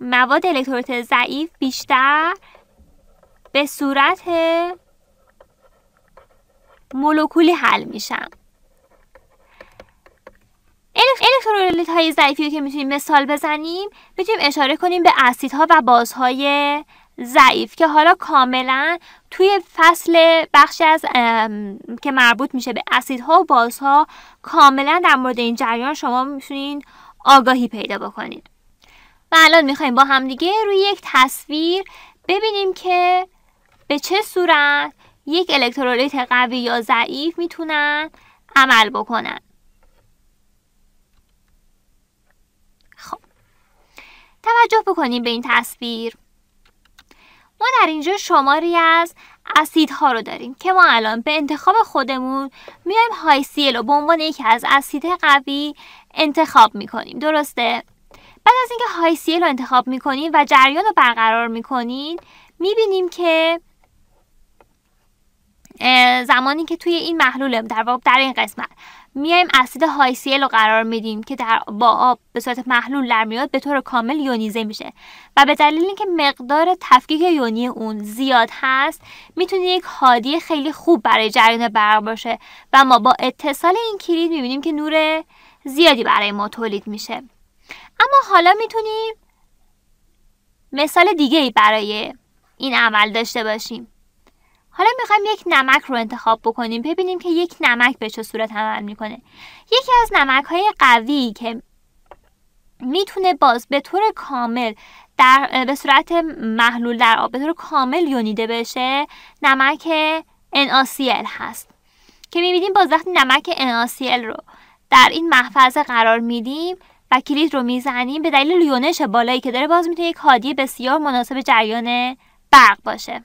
مواد الکترولیت ضعیف بیشتر به صورت مولکولی حل میشن الکترولیت های ضعیفی رو که میتونیم مثال بزنیم میتونیم اشاره کنیم به اسیدها و بازهای ضعیف که حالا کاملا توی فصل بخشی از که مربوط میشه به اسیدها و بازها کاملا در مورد این جریان شما میتونید آگاهی پیدا بکنید و الان میخوایم با همدیگه روی یک تصویر ببینیم که به چه صورت یک الکترولیت قوی یا ضعیف میتونن عمل بکنن خب توجه بکنیم به این تصویر ما در اینجا شماری از اسیدها رو داریم که ما الان به انتخاب خودمون میایم های سیل رو به عنوان یکی از اسیدهای قوی انتخاب میکنیم درسته بعد از اینکه های سیل رو انتخاب میکنین و جریان رو برقرار می میبینیم که زمانی که توی این محلول در واقع در این قسمت میایم اسید های سیل رو قرار میدیم که در با آب به صورت محلول در میاد به طور کامل یونیزه میشه و به دلیل اینکه مقدار تفکیک یونی اون زیاد هست میتونه یک هادی خیلی خوب برای جریان برق باشه و ما با اتصال این کلید میبینیم که نور زیادی برای ما تولید میشه اما حالا میتونیم مثال دیگه ای برای این عمل داشته باشیم حالا میخوایم یک نمک رو انتخاب بکنیم ببینیم که یک نمک به چه صورت عمل میکنه یکی از نمک های قوی که میتونه باز به طور کامل در به صورت محلول در آب به طور کامل یونیده بشه نمک NaCl هست که میبینیم باز وقتی نمک NaCl رو در این محفظه قرار میدیم و کلید رو میزنیم به دلیل لیونش بالایی که داره باز میتونه یک هادی بسیار مناسب جریان برق باشه